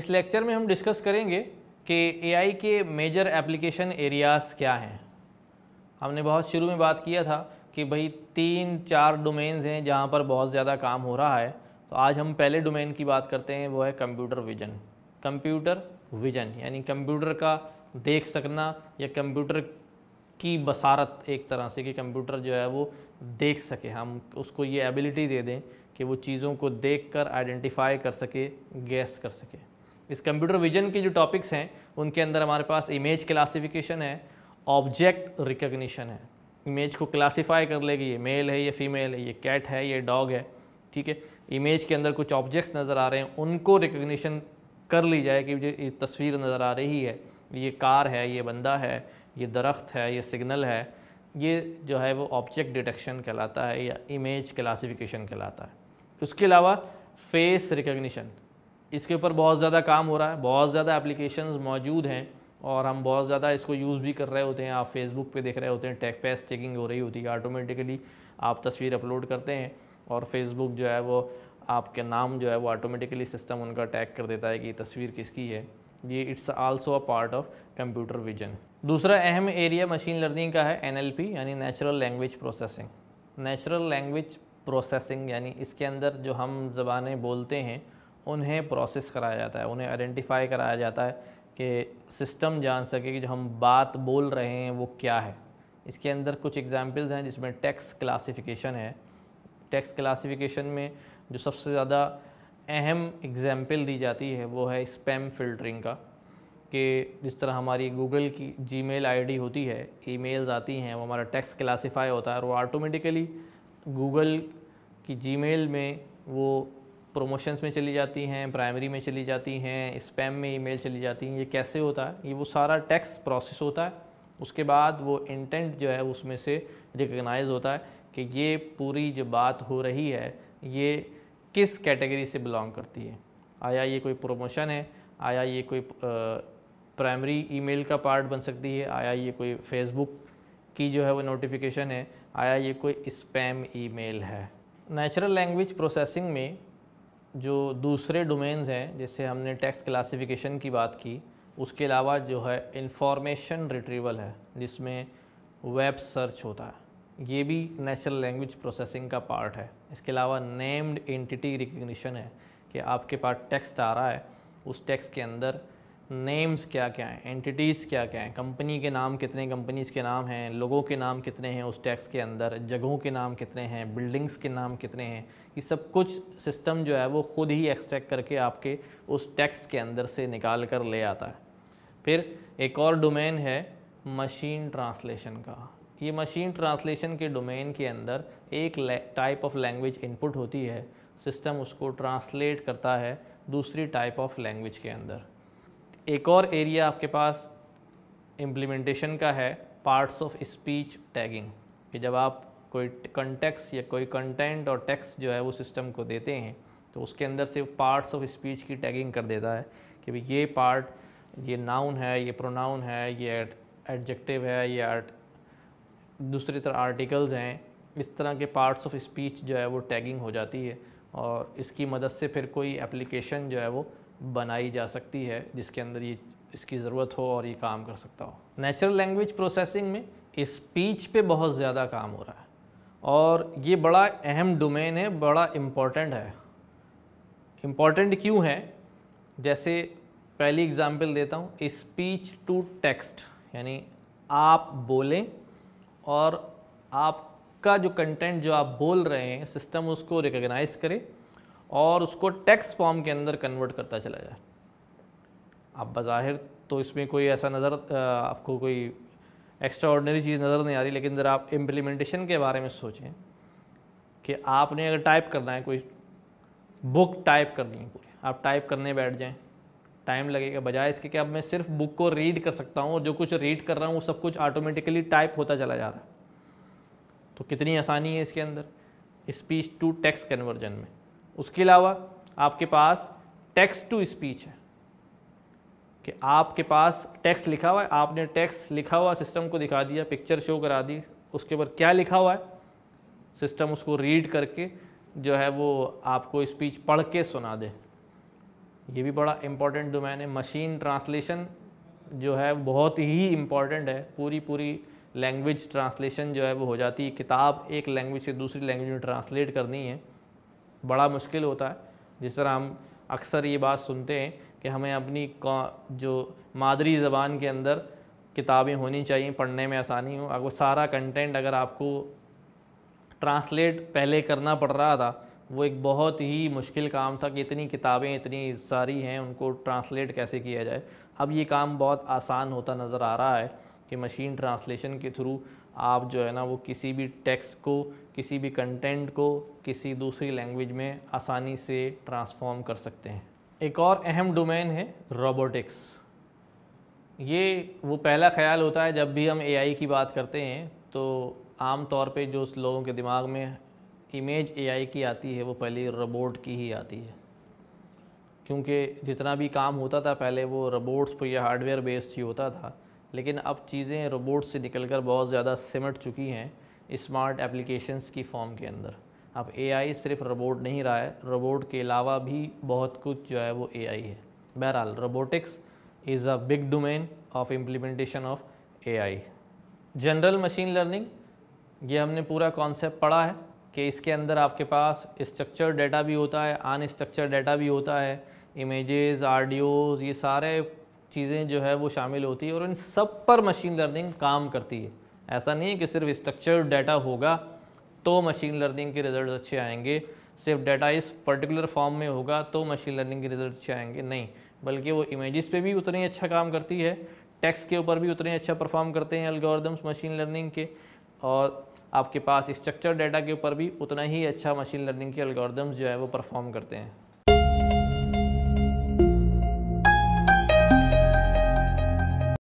इस लेक्चर में हम डिस्कस करेंगे कि एआई के मेजर एप्लीकेशन एरियाज़ क्या हैं हमने बहुत शुरू में बात किया था कि भाई तीन चार डोमेन्स हैं जहाँ पर बहुत ज़्यादा काम हो रहा है तो आज हम पहले डोमेन की बात करते हैं वो है कंप्यूटर विजन कंप्यूटर विजन यानी कंप्यूटर का देख सकना या कंप्यूटर की बसारत एक तरह से कि कंप्यूटर जो है वो देख सके हम उसको ये एबिलिटी दे दें कि वो चीज़ों को देख कर आइडेंटिफाई कर सके गैस कर सके इस कंप्यूटर विजन के जो टॉपिक्स हैं उनके अंदर हमारे पास इमेज क्लासिफिकेशन है ऑब्जेक्ट रिकग्निशन है इमेज को क्लासीफाई कर लेगी ये मेल है ये फीमेल है ये कैट है ये डॉग है ठीक है इमेज के अंदर कुछ ऑब्जेक्ट्स नज़र आ रहे हैं उनको रिकग्निशन कर ली जाए कि ये तस्वीर नज़र आ रही है ये कार है ये बंदा है ये दरख्त है ये सिग्नल है ये जो है वो ऑब्जेक्ट डिटेक्शन कहलाता है या इमेज क्लासिफिकेशन कहलाता है उसके अलावा फेस रिकग्निशन इसके ऊपर बहुत ज़्यादा काम हो रहा है बहुत ज़्यादा एप्लीकेशन मौजूद हैं और हम बहुत ज़्यादा इसको यूज़ भी कर रहे होते हैं आप फेसबुक पे देख रहे होते हैं टैग फेस चेकिंग हो रही होती है ऑटोमेटिकली आप तस्वीर अपलोड करते हैं और फेसबुक जो है वो आपके नाम जो है वो ऑटोमेटिकली सिस्टम उनका टैग कर देता है कि तस्वीर किसकी है ये it's also a part of computer vision दूसरा अहम एरिया मशीन लर्निंग का है एन यानी natural language processing natural language processing यानी इसके अंदर जो हम जबानें बोलते हैं उन्हें प्रोसेस कराया जाता है उन्हें आइडेंटिफाई कराया जाता है कि सिस्टम जान सके कि जो हम बात बोल रहे हैं वो क्या है इसके अंदर कुछ एग्जांपल्स हैं जिसमें टैक्स क्लासिफिकेशन है टैक्स क्लासिफिकेशन में जो सबसे ज़्यादा अहम एग्जांपल दी जाती है वो है स्पैम फिल्टरिंग का कि जिस तरह हमारी गूगल की जी मेल होती है ईमेल्स आती हैं वो हमारा टैक्स क्लासीफाई होता है और वो ऑटोमेटिकली गूगल की जी में वो प्रोमोशंस में चली जाती हैं प्राइमरी में चली जाती हैं स्पैम में ईमेल चली जाती हैं ये कैसे होता है ये वो सारा टैक्स प्रोसेस होता है उसके बाद वो इंटेंट जो है उसमें से रिकगनाइज होता है कि ये पूरी जो बात हो रही है ये किस कैटेगरी से बिलोंग करती है आया ये कोई प्रोमोशन है आया ये कोई प्राइमरी ईमेल का पार्ट बन सकती है आया ये कोई फेसबुक की जो है वो नोटिफिकेशन है आया ये कोई स्पैम ईमेल है नेचुरल लैंग्वेज प्रोसेसिंग में जो दूसरे डोमेन्स हैं जैसे हमने टैक्स क्लासिफिकेशन की बात की उसके अलावा जो है इंफॉर्मेशन रिट्रीवल है जिसमें वेब सर्च होता है ये भी नेचुरल लैंग्वेज प्रोसेसिंग का पार्ट है इसके अलावा नेम्ड एंटिटी रिकग्निशन है कि आपके पास टेक्स्ट आ रहा है उस टेक्स्ट के अंदर नेम्स क्या क्या हैं एंटिटीज़ क्या क्या हैं कंपनी के नाम कितने कंपनीज़ के नाम हैं लोगों के नाम कितने हैं उस टैक्स के अंदर जगहों के नाम कितने हैं बिल्डिंग्स के नाम कितने हैं ये सब कुछ सिस्टम जो है वो ख़ुद ही एक्सट्रैक्ट करके आपके उस टैक्स के अंदर से निकाल कर ले आता है फिर एक और डोमेन है मशीन ट्रांसलेशन का ये मशीन ट्रांसलेशन के डोमेन के अंदर एक टाइप ऑफ लैंग्वेज इनपुट होती है सिस्टम उसको ट्रांसलेट करता है दूसरी टाइप ऑफ लैंग्वेज के अंदर एक और एरिया आपके पास इम्प्लीमेंटेशन का है पार्ट्स ऑफ स्पीच टैगिंग कि जब आप कोई कंटेक्स या कोई कंटेंट और टेक्स्ट जो है वो सिस्टम को देते हैं तो उसके अंदर से पार्ट्स ऑफ स्पीच की टैगिंग कर देता है कि भाई ये पार्ट ये नाउन है ये प्रोनाउन है ये एडजेक्टिव है ये दूसरी तरह आर्टिकल्स हैं इस तरह के पार्ट्स ऑफ स्पीच जो है वो टैगिंग हो जाती है और इसकी मदद से फिर कोई एप्लीकेशन जो है वो बनाई जा सकती है जिसके अंदर ये इसकी ज़रूरत हो और ये काम कर सकता हो नेचुरल लैंग्वेज प्रोसेसिंग में स्पीच पे बहुत ज़्यादा काम हो रहा है और ये बड़ा अहम डोमेन है बड़ा इम्पॉर्टेंट है इम्पॉर्टेंट क्यों है जैसे पहली एग्जांपल देता हूँ स्पीच टू टेक्स्ट यानी आप बोलें और आपका जो कंटेंट जो आप बोल रहे हैं सिस्टम उसको रिकग्नाइज करे और उसको टैक्स फॉर्म के अंदर कन्वर्ट करता चला जाए अब बज़ाहिर तो इसमें कोई ऐसा नज़र आपको कोई एक्स्ट्रा ऑर्डनरी चीज़ नज़र नहीं आ रही लेकिन ज़रा आप इम्प्लीमेंटेशन के बारे में सोचें कि आपने अगर टाइप करना है कोई बुक टाइप करनी है पूरी आप टाइप करने बैठ जाएं टाइम लगेगा बजाय इसके कि अब मैं सिर्फ बुक को रीड कर सकता हूँ और जो कुछ रीड कर रहा हूँ वो सब कुछ ऑटोमेटिकली टाइप होता चला जा रहा है तो कितनी आसानी है इसके अंदर स्पीच टू टेक्स्ट कन्वर्जन में उसके अलावा आपके पास टेक्स्ट टू स्पीच है कि आपके पास टेक्स्ट लिखा हुआ है आपने टेक्स्ट लिखा हुआ सिस्टम को दिखा दिया पिक्चर शो करा दी उसके ऊपर क्या लिखा हुआ है सिस्टम उसको रीड करके जो है वो आपको स्पीच पढ़ के सुना दे ये भी बड़ा इम्पॉर्टेंट डोमेन है मशीन ट्रांसलेशन जो है बहुत ही इम्पॉर्टेंट है पूरी पूरी लैंग्वेज ट्रांसलेशन जो है वो हो जाती है किताब एक लैंग्वेज से दूसरी लैंग्वेज में ट्रांसलेट करनी है बड़ा मुश्किल होता है जिस तरह हम अक्सर ये बात सुनते हैं कि हमें अपनी जो मादरी ज़बान के अंदर किताबें होनी चाहिए पढ़ने में आसानी हो अगर सारा कंटेंट अगर आपको ट्रांसलेट पहले करना पड़ रहा था वो एक बहुत ही मुश्किल काम था कि इतनी किताबें इतनी सारी हैं उनको ट्रांसलेट कैसे किया जाए अब ये काम बहुत आसान होता नज़र आ रहा है कि मशीन ट्रांसलेशन के थ्रू आप जो है ना वो किसी भी टेक्स्ट को किसी भी कंटेंट को किसी दूसरी लैंग्वेज में आसानी से ट्रांसफॉर्म कर सकते हैं एक और अहम डोमेन है रोबोटिक्स ये वो पहला ख्याल होता है जब भी हम एआई की बात करते हैं तो आम तौर पे जो लोगों के दिमाग में इमेज एआई की आती है वो पहले रोबोट की ही आती है क्योंकि जितना भी काम होता था पहले वो रोबोट्स पर या हार्डवेयर बेस्ड ही होता था लेकिन अब चीज़ें रोबोट से निकलकर बहुत ज़्यादा सिमट चुकी हैं स्मार्ट एप्लीकेशंस की फॉर्म के अंदर अब एआई सिर्फ रोबोट नहीं रहा है रोबोट के अलावा भी बहुत कुछ जो है वो एआई है बहरहाल robotics is a big domain of implementation of AI general machine learning ये हमने पूरा कॉन्सेप्ट पढ़ा है कि इसके अंदर आपके पास स्ट्रक्चर डाटा भी होता है अनस्ट्रक्चर डाटा भी होता है इमेजेस आडियोज़ ये सारे चीज़ें जो है वो शामिल होती है और इन सब पर मशीन लर्निंग काम करती है ऐसा नहीं है कि सिर्फ स्ट्रक्चर्ड डाटा होगा तो मशीन लर्निंग के रिज़ल्ट अच्छे आएंगे सिर्फ डाटा इस पर्टिकुलर फॉर्म में होगा तो मशीन लर्निंग के रिज़ल्ट अच्छे आएंगे नहीं बल्कि वो इमेजेस पे भी उतने ही अच्छा काम करती है टेक्स्ट के ऊपर भी उतने अच्छा परफॉर्म करते हैं अलगोरदम्स मशीन लर्निंग के और आपके पास स्ट्रक्चर डाटा के ऊपर भी उतना ही अच्छा मशीन लर्निंग के अलगोरदम्स जो है वो परफॉर्म करते हैं